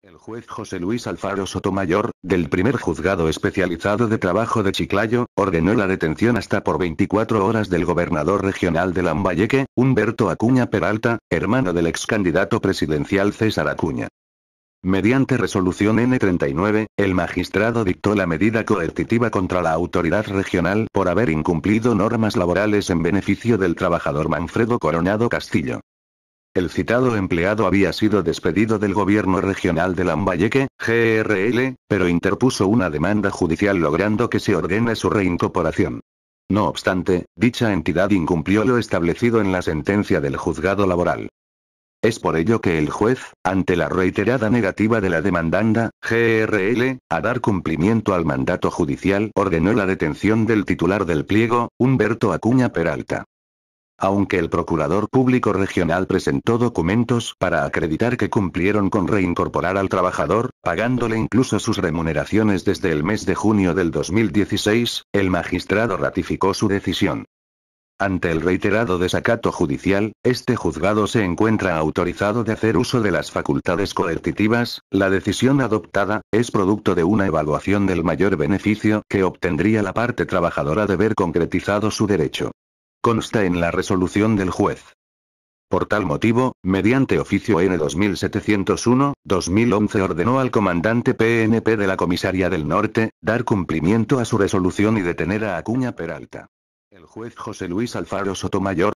El juez José Luis Alfaro Sotomayor, del primer juzgado especializado de trabajo de Chiclayo, ordenó la detención hasta por 24 horas del gobernador regional de Lambayeque, Humberto Acuña Peralta, hermano del ex candidato presidencial César Acuña. Mediante resolución N39, el magistrado dictó la medida coercitiva contra la autoridad regional por haber incumplido normas laborales en beneficio del trabajador Manfredo Coronado Castillo. El citado empleado había sido despedido del gobierno regional de Lambayeque, GRL, pero interpuso una demanda judicial logrando que se ordene su reincorporación. No obstante, dicha entidad incumplió lo establecido en la sentencia del juzgado laboral. Es por ello que el juez, ante la reiterada negativa de la demandanda, GRL, a dar cumplimiento al mandato judicial, ordenó la detención del titular del pliego, Humberto Acuña Peralta. Aunque el procurador público regional presentó documentos para acreditar que cumplieron con reincorporar al trabajador, pagándole incluso sus remuneraciones desde el mes de junio del 2016, el magistrado ratificó su decisión. Ante el reiterado desacato judicial, este juzgado se encuentra autorizado de hacer uso de las facultades coercitivas, la decisión adoptada, es producto de una evaluación del mayor beneficio que obtendría la parte trabajadora de ver concretizado su derecho. Consta en la resolución del juez. Por tal motivo, mediante oficio N2701-2011 ordenó al comandante PNP de la Comisaría del Norte, dar cumplimiento a su resolución y detener a Acuña Peralta. El juez José Luis Alfaro Sotomayor,